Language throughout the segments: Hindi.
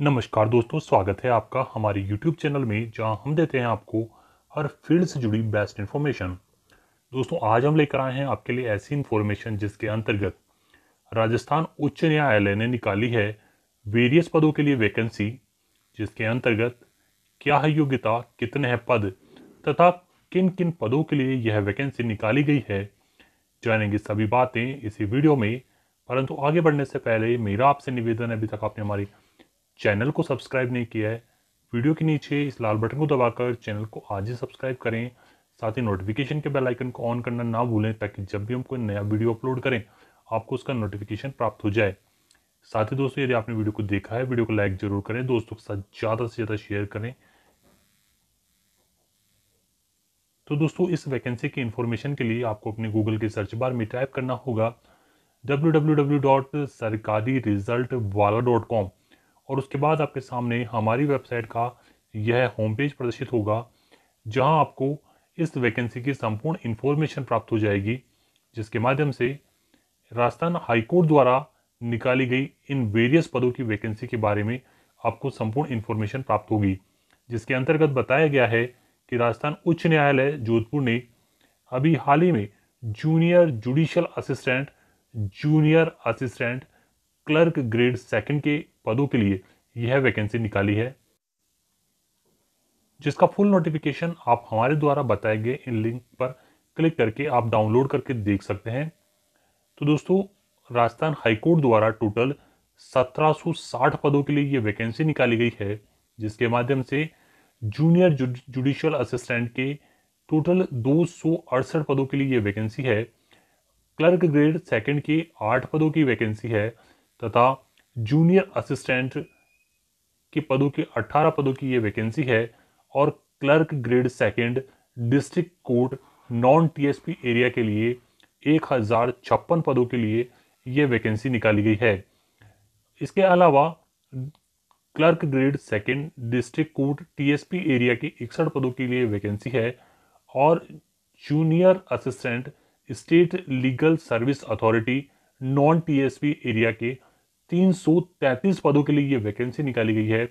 नमस्कार दोस्तों स्वागत है आपका हमारे YouTube चैनल में जहां हम देते हैं आपको हर फील्ड से जुड़ी बेस्ट इन्फॉर्मेशन दोस्तों आज हम लेकर आए हैं आपके लिए ऐसी इन्फॉर्मेशन जिसके अंतर्गत राजस्थान उच्च न्यायालय ने निकाली है वेरियस पदों के लिए वैकेंसी जिसके अंतर्गत क्या है योग्यता कितने हैं पद तथा किन किन पदों के लिए यह वैकेंसी निकाली गई है जानेंगे सभी बातें इसी वीडियो में परंतु आगे बढ़ने से पहले मेरा आपसे निवेदन है अभी तक आपने हमारी चैनल को सब्सक्राइब नहीं किया है वीडियो के नीचे इस लाल बटन को दबाकर चैनल को आज ही सब्सक्राइब करें साथ ही नोटिफिकेशन के बेल आइकन को ऑन करना ना भूलें ताकि जब भी हम कोई नया वीडियो अपलोड करें आपको उसका नोटिफिकेशन प्राप्त हो जाए साथ ही दोस्तों यदि आपने वीडियो को देखा है वीडियो को लाइक ज़रूर करें दोस्तों के साथ ज़्यादा से ज़्यादा शेयर करें तो दोस्तों इस वैकेंसी की इन्फॉर्मेशन के लिए आपको अपने गूगल के सर्च बार में टाइप करना होगा W W W dot sarkari result wala dot com और उसके बाद आपके सामने हमारी वेबसाइट का यह होम पेज प्रदर्शित होगा जहां आपको इस वैकेंसी की संपूर्ण इन्फॉर्मेशन प्राप्त हो जाएगी जिसके माध्यम से राजस्थान हाईकोर्ट द्वारा निकाली गई इन वेरियस पदों की वैकेंसी के बारे में आपको संपूर्ण इन्फॉर्मेशन प्राप्त होगी जिसके अंतर्गत बताया गया है कि राजस्थान उच्च न्यायालय जोधपुर ने अभी हाल ही में junior judicial assistant junior assistant clerk grade second के पदों के लिए यह वैकेंसी निकाली है जिसका फुल नोटिफिकेशन आप हमारे द्वारा बताए गए इन लिंक पर क्लिक करके आप डाउनलोड करके देख सकते हैं तो दोस्तों राजस्थान हाईकोर्ट द्वारा टोटल 1760 पदों के लिए ये वैकेंसी निकाली गई है जिसके माध्यम से जूनियर जुडिशियल असिस्टेंट के टोटल दो पदों के लिए ये वैकेंसी है क्लर्क ग्रेड सेकंड के आठ पदों की वैकेंसी है तथा जूनियर असिस्टेंट के पदों के 18 पदों की ये वैकेंसी है और clerk grade second district court non TSP area के लिए एक हज़ार छप्पन पदों के लिए ये वैकेंसी निकाली गई है इसके अलावा clerk grade second district court TSP area की इकसठ पदों के लिए वैकेंसी है और junior assistant state legal service authority non TSP area के 333 पदों के लिए ये वैकेंसी निकाली गई है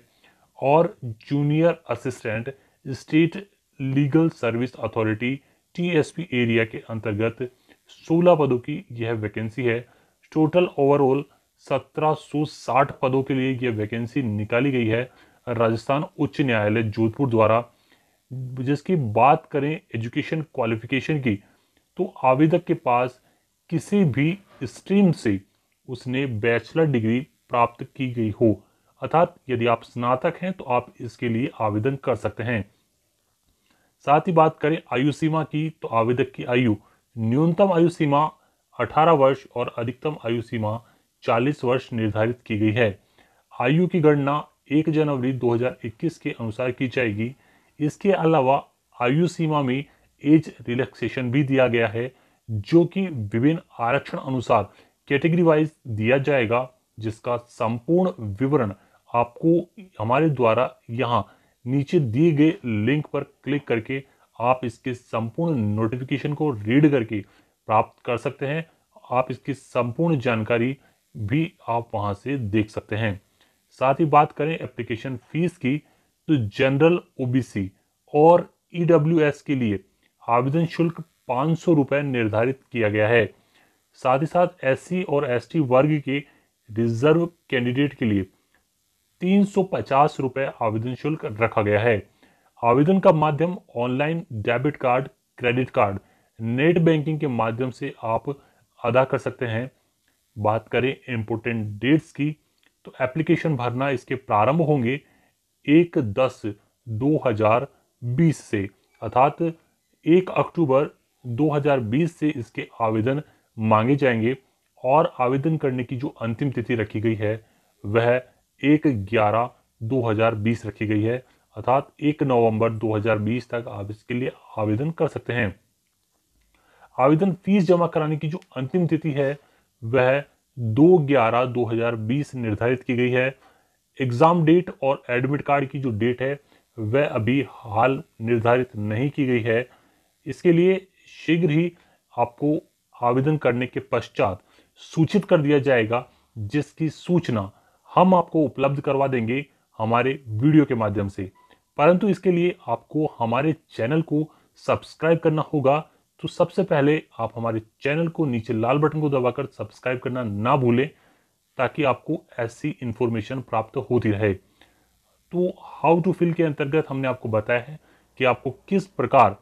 और junior assistant state legal service authority TSP area के अंतर्गत 16 पदों की यह वैकेंसी है टोटल ओवरऑल 1760 पदों के लिए यह वैकेंसी निकाली गई है राजस्थान उच्च न्यायालय जोधपुर द्वारा जिसकी बात करें एजुकेशन क्वालिफिकेशन की तो आवेदक के पास किसी भी स्ट्रीम से उसने बैचलर डिग्री प्राप्त की गई हो अर्थात यदि आप स्नातक हैं तो आप इसके लिए आवेदन कर सकते हैं साथ ही बात करें आयु सीमा की तो आवेदक की आयु न्यूनतम आयु सीमा 18 वर्ष और अधिकतम आयु सीमा 40 वर्ष निर्धारित की गई है आयु की गणना 1 जनवरी 2021 के अनुसार की जाएगी इसके अलावा आयु सीमा में एज रिलैक्सेशन भी दिया गया है जो कि विभिन्न आरक्षण अनुसार कैटेगरी वाइज दिया जाएगा जिसका संपूर्ण विवरण आपको हमारे द्वारा यहाँ नीचे दिए गए लिंक पर क्लिक करके आप इसके संपूर्ण नोटिफिकेशन को रीड करके प्राप्त कर सकते हैं आप इसकी संपूर्ण जानकारी भी आप वहां से देख सकते हैं साथ ही बात करें एप्लीकेशन फीस की तो जनरल ओबीसी और ईडब्ल्यूएस e के लिए आवेदन शुल्क पाँच सौ निर्धारित किया गया है साथ ही साथ एस और एस वर्ग के रिजर्व कैंडिडेट के लिए तीन सौ पचास आवेदन शुल्क रखा गया है आवेदन का माध्यम online debit card credit card net banking के माध्यम से आप अदा कर सकते हैं बात करें इम्पोर्टेंट डेट्स की तो एप्लीकेशन भरना इसके प्रारंभ होंगे एक दस दो हजार बीस से अर्थात एक अक्टूबर दो हजार बीस से इसके आवेदन मांगे जाएंगे और आवेदन करने की जो अंतिम तिथि रखी गई है वह एक ग्यारह दो हजार बीस रखी गई है अर्थात एक नवंबर बीस तक आप इसके लिए आवेदन कर सकते हैं आवेदन फीस जमा कराने की जो अंतिम तिथि है वह दो ग्यारह दो हजार बीस निर्धारित की गई है एग्ज़ाम डेट और एडमिट कार्ड की जो डेट है वह अभी हाल निर्धारित नहीं की गई है इसके लिए शीघ्र ही आपको आवेदन करने के पश्चात सूचित कर दिया जाएगा जिसकी सूचना हम आपको उपलब्ध करवा देंगे हमारे वीडियो के माध्यम से परंतु इसके लिए आपको हमारे चैनल को सब्सक्राइब करना होगा तो सबसे पहले आप हमारे चैनल को नीचे लाल बटन को दबाकर सब्सक्राइब करना ना भूलें ताकि आपको ऐसी इन्फॉर्मेशन प्राप्त होती रहे तो हाउ टू फिल के अंतर्गत हमने आपको बताया है कि आपको किस प्रकार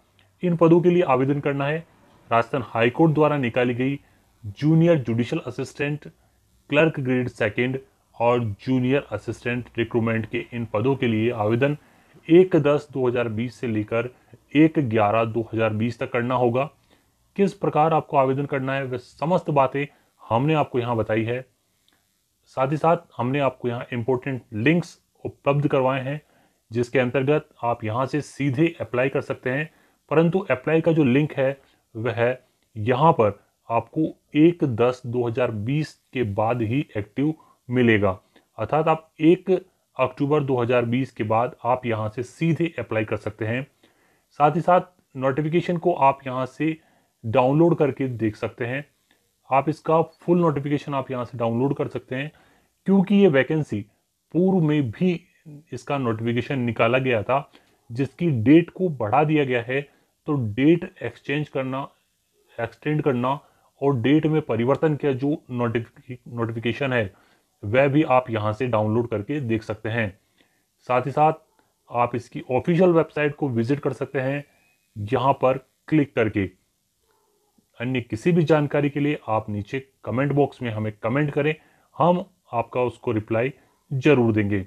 इन पदों के लिए आवेदन करना है राजस्थान हाईकोर्ट द्वारा निकाली गई junior judicial assistant clerk grade second और जूनियर असिस्टेंट रिक्रूटमेंट के इन पदों के लिए आवेदन एक दस बीस से लेकर एक ग्यारह बीस तक करना होगा किस प्रकार आपको आवेदन करना है वह समस्त बातें हमने आपको यहाँ बताई है साथ ही साथ हमने आपको यहाँ इम्पोर्टेंट लिंक्स उपलब्ध करवाए हैं जिसके अंतर्गत आप यहाँ से सीधे अप्लाई कर सकते हैं परंतु अप्लाई का जो लिंक है वह यहाँ पर आपको एक दस 2020 के बाद ही एक्टिव मिलेगा अर्थात आप एक अक्टूबर 2020 के बाद आप यहाँ से सीधे अप्लाई कर सकते हैं साथ ही साथ नोटिफिकेशन को आप यहाँ से डाउनलोड करके देख सकते हैं आप इसका फुल नोटिफिकेशन आप यहाँ से डाउनलोड कर सकते हैं क्योंकि ये वैकेंसी पूर्व में भी इसका नोटिफिकेशन निकाला गया था जिसकी डेट को बढ़ा दिया गया है तो डेट एक्सचेंज करना एक्सटेंड करना और डेट में परिवर्तन के जो नोटिफिकेशन है वह भी आप यहां से डाउनलोड करके देख सकते हैं साथ ही साथ आप इसकी ऑफिशियल वेबसाइट को विजिट कर सकते हैं यहां पर क्लिक करके अन्य किसी भी जानकारी के लिए आप नीचे कमेंट बॉक्स में हमें कमेंट करें हम आपका उसको रिप्लाई ज़रूर देंगे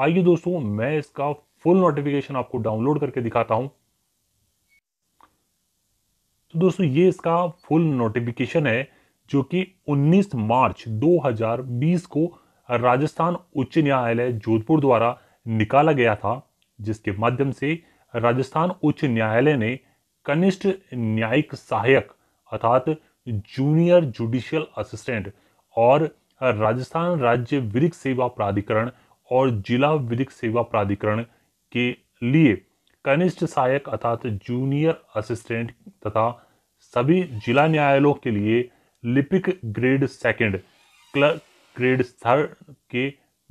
आइए दोस्तों मैं इसका फुल नोटिफिकेशन आपको डाउनलोड करके दिखाता हूँ तो दोस्तों ये इसका फुल नोटिफिकेशन है जो कि 19 मार्च 2020 को राजस्थान उच्च न्यायालय जोधपुर द्वारा निकाला गया था जिसके माध्यम से राजस्थान उच्च न्यायालय ने कनिष्ठ न्यायिक सहायक अर्थात जूनियर जुडिशियल असिस्टेंट और राजस्थान राज्य विधिक सेवा प्राधिकरण और जिला विधिक सेवा प्राधिकरण के लिए कनिष्ठ सहायक अर्थात जूनियर असिस्टेंट तथा सभी जिला न्यायालयों के लिए लिपिक grade second clerk grade third के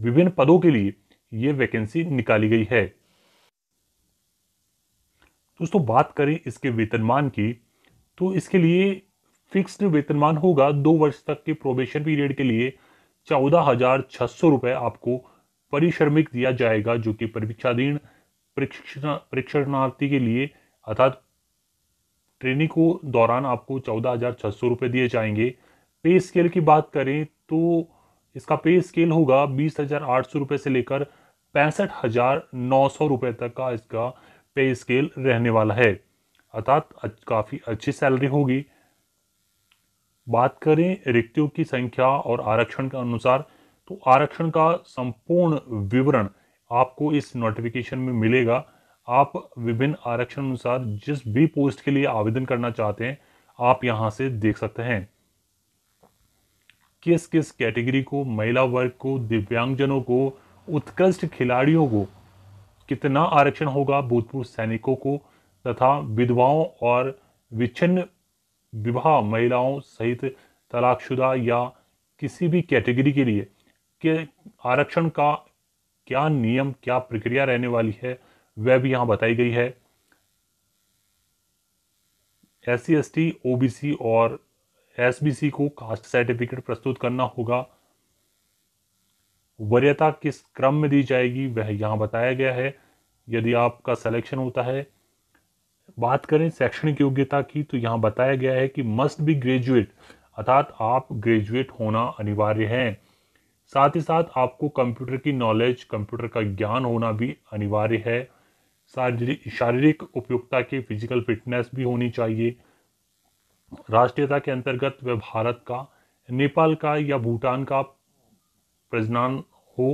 विभिन्न पदों के लिए ये वैकेंसी निकाली गई है दोस्तों बात करें इसके वेतनमान की तो इसके लिए फिक्स्ड वेतनमान होगा दो वर्ष तक के प्रोबेशन पीरियड के लिए चौदह हजार छह सौ रुपये आपको परिश्रमिक दिया जाएगा जो कि परीक्षाधीन प्रशिक्षण प्रशिक्षणार्थी के लिए अर्थात ट्रेनिंग को दौरान आपको चौदह हज़ार छः सौ रुपये दिए जाएंगे पे स्केल की बात करें तो इसका पे स्केल होगा बीस हज़ार आठ सौ रुपये से लेकर पैंसठ हज़ार नौ सौ रुपये तक का इसका पे स्केल रहने वाला है अर्थात काफ़ी अच्छी सैलरी होगी बात करें रिक्तियों की संख्या और आरक्षण के अनुसार तो आरक्षण का संपूर्ण विवरण आपको इस नोटिफिकेशन में मिलेगा आप विभिन्न आरक्षण अनुसार जिस भी पोस्ट के लिए आवेदन करना चाहते हैं आप यहाँ से देख सकते हैं किस किस कैटेगरी को महिला वर्ग को दिव्यांगजनों को उत्कृष्ट खिलाड़ियों को कितना आरक्षण होगा भूतपूर्व सैनिकों को तथा विधवाओं और विच्छिन्न विवाह महिलाओं सहित तलाकशुदा या किसी भी कैटेगरी के लिए के आरक्षण का क्या नियम क्या प्रक्रिया रहने वाली है वह भी यहाँ बताई गई है एस सी एस टी और एस को कास्ट सर्टिफिकेट प्रस्तुत करना होगा वरीयता किस क्रम में दी जाएगी वह यहाँ बताया गया है यदि आपका सिलेक्शन होता है बात करें शैक्षणिक योग्यता की तो यहाँ बताया गया है कि मस्ट बी ग्रेजुएट अर्थात आप ग्रेजुएट होना अनिवार्य है साथ ही साथ आपको कंप्यूटर की नॉलेज कंप्यूटर का ज्ञान होना भी अनिवार्य है शारीरिक शारीरिक उपयुक्ता की फिजिकल फिटनेस भी होनी चाहिए राष्ट्रीयता के अंतर्गत वह भारत का नेपाल का या भूटान का प्रजनान हो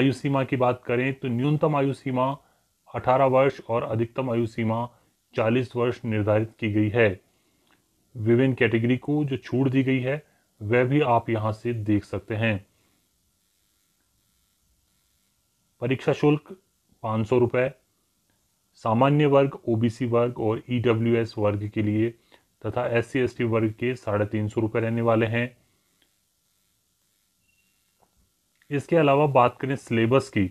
आयु सीमा की बात करें तो न्यूनतम आयु सीमा 18 वर्ष और अधिकतम आयु सीमा 40 वर्ष निर्धारित की गई है विभिन्न कैटेगरी को जो छूट दी गई है वह भी आप यहां से देख सकते हैं परीक्षा शुल्क पाँच सौ रुपये सामान्य वर्ग ओबीसी वर्ग और ईडब्ल्यूएस वर्ग के लिए तथा एस सी एस टी वर्ग के साढ़े तीन सौ रुपये रहने वाले हैं इसके अलावा बात करें सिलेबस की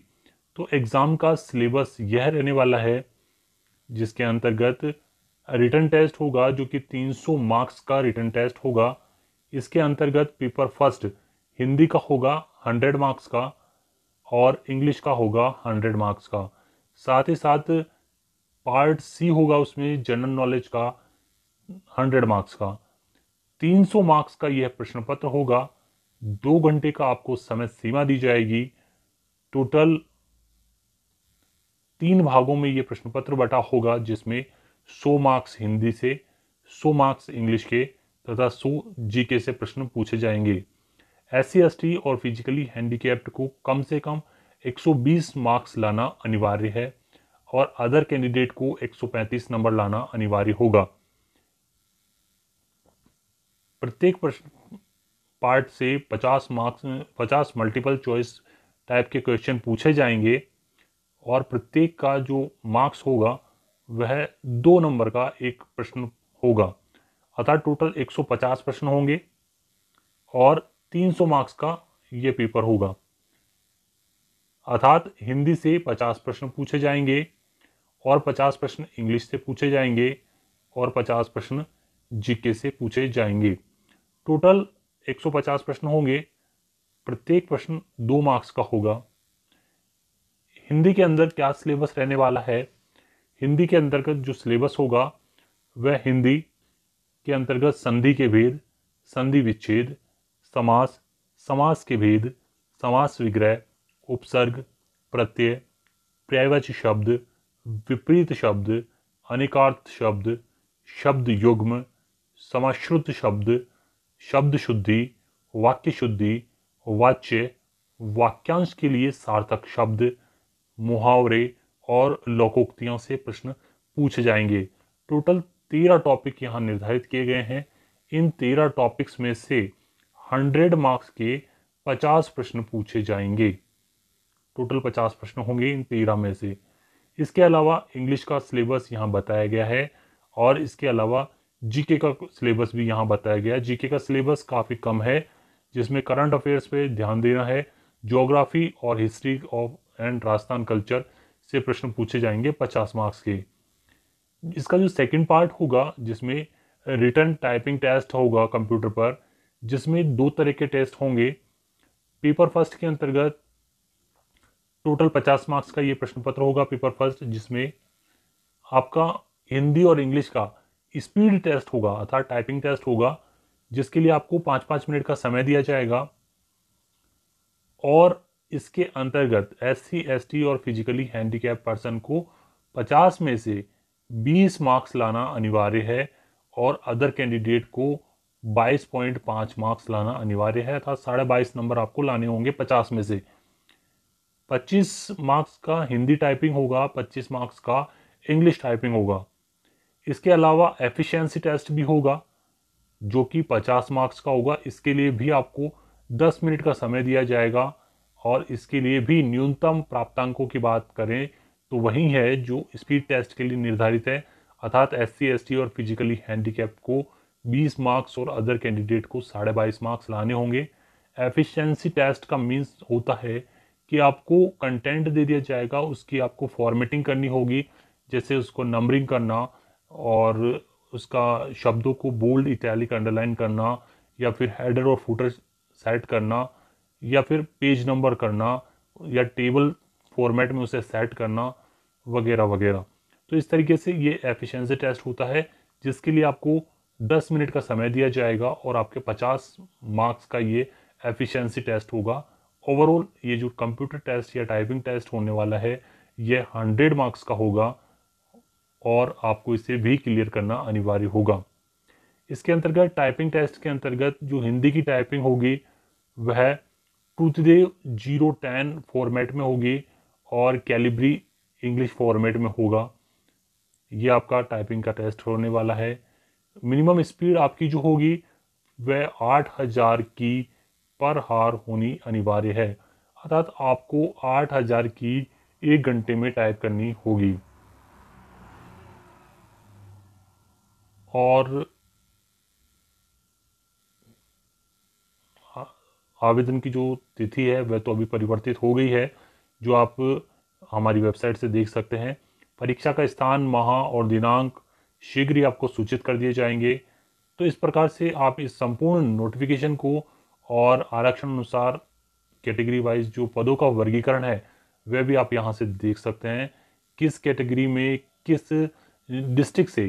तो एग्ज़ाम का सिलेबस यह रहने वाला है जिसके अंतर्गत रिटर्न टेस्ट होगा जो कि 300 मार्क्स का रिटर्न टेस्ट होगा इसके अंतर्गत पेपर फर्स्ट हिंदी का होगा हंड्रेड मार्क्स का और इंग्लिश का होगा हंड्रेड मार्क्स का साथ ही साथ पार्ट सी होगा उसमें जनरल नॉलेज का हंड्रेड मार्क्स का तीन सौ मार्क्स का यह प्रश्न पत्र होगा दो घंटे का आपको समय सीमा दी जाएगी टोटल तीन भागों में ये प्रश्न पत्र बटा होगा जिसमें सौ मार्क्स हिंदी से सौ मार्क्स इंग्लिश के तथा सो जीके से प्रश्न पूछे जाएंगे एस सी और फिजिकली हैंडीकेप्ट को कम से कम 120 मार्क्स लाना अनिवार्य है और अदर कैंडिडेट को 135 नंबर लाना अनिवार्य होगा प्रत्येक प्रश्न पार्ट से 50 मार्क्स 50 मल्टीपल चॉइस टाइप के क्वेश्चन पूछे जाएंगे और प्रत्येक का जो मार्क्स होगा वह दो नंबर का एक प्रश्न होगा अर्थात टोटल 150 प्रश्न होंगे और 300 मार्क्स का ये पेपर होगा अर्थात हिंदी से 50 प्रश्न पूछे जाएंगे और 50 प्रश्न इंग्लिश से पूछे जाएंगे और 50 प्रश्न जीके से पूछे जाएंगे टोटल 150 प्रश्न होंगे प्रत्येक प्रश्न दो मार्क्स का होगा हिंदी के अंदर क्या सिलेबस रहने वाला है हिंदी के अंतर्गत जो सिलेबस होगा वह हिंदी के अंतर्गत संधि के भेद संधि विच्छेद समास समास के भेद समास विग्रह उपसर्ग प्रत्यय प्रयवच शब्द विपरीत शब्द अनेकार्थ शब्द शब्द युग्म समाश्रुत शब्द शब्द शुद्धि वाक्य शुद्धि वाच्य वाक्यांश के लिए सार्थक शब्द मुहावरे और लोकोक्तियों से प्रश्न पूछे जाएंगे टोटल तेरह टॉपिक यहाँ निर्धारित किए गए हैं इन तेरह टॉपिक्स में से हंड्रेड मार्क्स के पचास प्रश्न पूछे जाएंगे टोटल पचास प्रश्न होंगे इन तेरह में से इसके अलावा इंग्लिश का सिलेबस यहाँ बताया गया है और इसके अलावा जीके का सिलेबस भी यहाँ बताया गया है जीके का सिलेबस काफ़ी कम है जिसमें करंट अफेयर्स पे ध्यान देना है जोग्राफ़ी और history of and Rajasthan culture से प्रश्न पूछे जाएंगे पचास मार्क्स के इसका जो सेकंड पार्ट होगा जिसमें रिटर्न टाइपिंग टेस्ट होगा कंप्यूटर पर जिसमें दो तरह के टेस्ट होंगे पेपर फर्स्ट के अंतर्गत टोटल पचास मार्क्स का ये प्रश्न पत्र होगा पेपर फर्स्ट जिसमें आपका हिंदी और इंग्लिश का स्पीड टेस्ट होगा अर्थात टाइपिंग टेस्ट होगा जिसके लिए आपको पाँच पाँच मिनट का समय दिया जाएगा और इसके अंतर्गत एस सी एस टी और फिजिकली हैंडीकैप पर्सन को पचास में से 20 मार्क्स लाना अनिवार्य है और अदर कैंडिडेट को 22.5 मार्क्स लाना अनिवार्य है अर्थात साढ़े बाईस नंबर आपको लाने होंगे 50 में से 25 मार्क्स का हिंदी टाइपिंग होगा 25 मार्क्स का इंग्लिश टाइपिंग होगा इसके अलावा एफिशिएंसी टेस्ट भी होगा जो कि 50 मार्क्स का होगा इसके लिए भी आपको 10 मिनट का समय दिया जाएगा और इसके लिए भी न्यूनतम प्राप्तांकों की बात करें तो वही है जो स्पीड टेस्ट के लिए निर्धारित है अर्थात एस सी और फिजिकली हैंडीकैप को 20 मार्क्स और अदर कैंडिडेट को साढ़े बाईस मार्क्स लाने होंगे एफिशिएंसी टेस्ट का मीन्स होता है कि आपको कंटेंट दे दिया जाएगा उसकी आपको फॉर्मेटिंग करनी होगी जैसे उसको नंबरिंग करना और उसका शब्दों को बोल्ड इटैलिक अंडरलाइन करना या फिर हेडर और फूटर सेट करना या फिर पेज नंबर करना या टेबल फॉर्मेट में उसे सेट करना वगैरह वगैरह तो इस तरीके से ये एफिशिएंसी टेस्ट होता है जिसके लिए आपको 10 मिनट का समय दिया जाएगा और आपके 50 मार्क्स का ये एफिशिएंसी टेस्ट होगा ओवरऑल ये जो कंप्यूटर टेस्ट या टाइपिंग टेस्ट होने वाला है ये 100 मार्क्स का होगा और आपको इसे भी क्लियर करना अनिवार्य होगा इसके अंतर्गत टाइपिंग टेस्ट के अंतर्गत जो हिंदी की टाइपिंग होगी वह two three zero ten format में होगी और कैलिब्री इंग्लिश फॉर्मेट में होगा ये आपका टाइपिंग का टेस्ट होने वाला है मिनिमम स्पीड आपकी जो होगी वह आठ हज़ार की पर हार होनी अनिवार्य है अर्थात आपको आठ हज़ार की एक घंटे में टाइप करनी होगी और आवेदन की जो तिथि है वह तो अभी परिवर्तित हो गई है जो आप हमारी वेबसाइट से देख सकते हैं परीक्षा का स्थान माह और दिनांक शीघ्र ही आपको सूचित कर दिए जाएंगे तो इस प्रकार से आप इस संपूर्ण नोटिफिकेशन को और आरक्षण अनुसार कैटेगरी वाइज जो पदों का वर्गीकरण है वह भी आप यहाँ से देख सकते हैं किस कैटेगरी में किस डिस्ट्रिक्ट से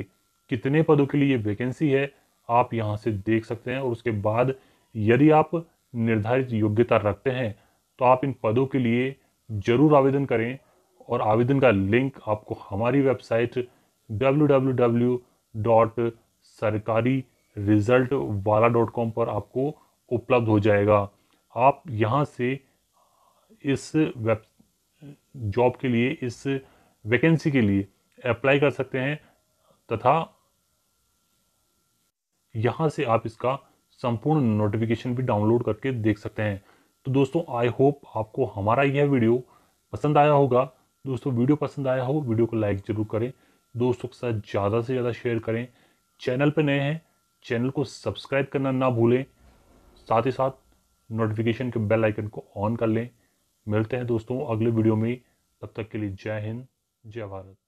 कितने पदों के लिए वैकेंसी है आप यहाँ से देख सकते हैं और उसके बाद यदि आप निर्धारित योग्यता रखते हैं तो आप इन पदों के लिए ज़रूर आवेदन करें और आवेदन का लिंक आपको हमारी वेबसाइट डब्ल्यू सरकारी रिज़ल्ट वाला डॉट कॉम पर आपको उपलब्ध हो जाएगा आप यहाँ से इस वेब जॉब के लिए इस वैकेंसी के लिए अप्लाई कर सकते हैं तथा यहाँ से आप इसका संपूर्ण नोटिफिकेशन भी डाउनलोड करके देख सकते हैं तो दोस्तों आई होप आपको हमारा यह वीडियो पसंद आया होगा दोस्तों वीडियो पसंद आया हो वीडियो को लाइक ज़रूर करें दोस्तों के साथ ज़्यादा से ज़्यादा शेयर करें चैनल पर नए हैं चैनल को सब्सक्राइब करना ना भूलें साथ ही साथ नोटिफिकेशन के बेल आइकन को ऑन कर लें मिलते हैं दोस्तों अगले वीडियो में तब तक के लिए जय हिंद जय भारत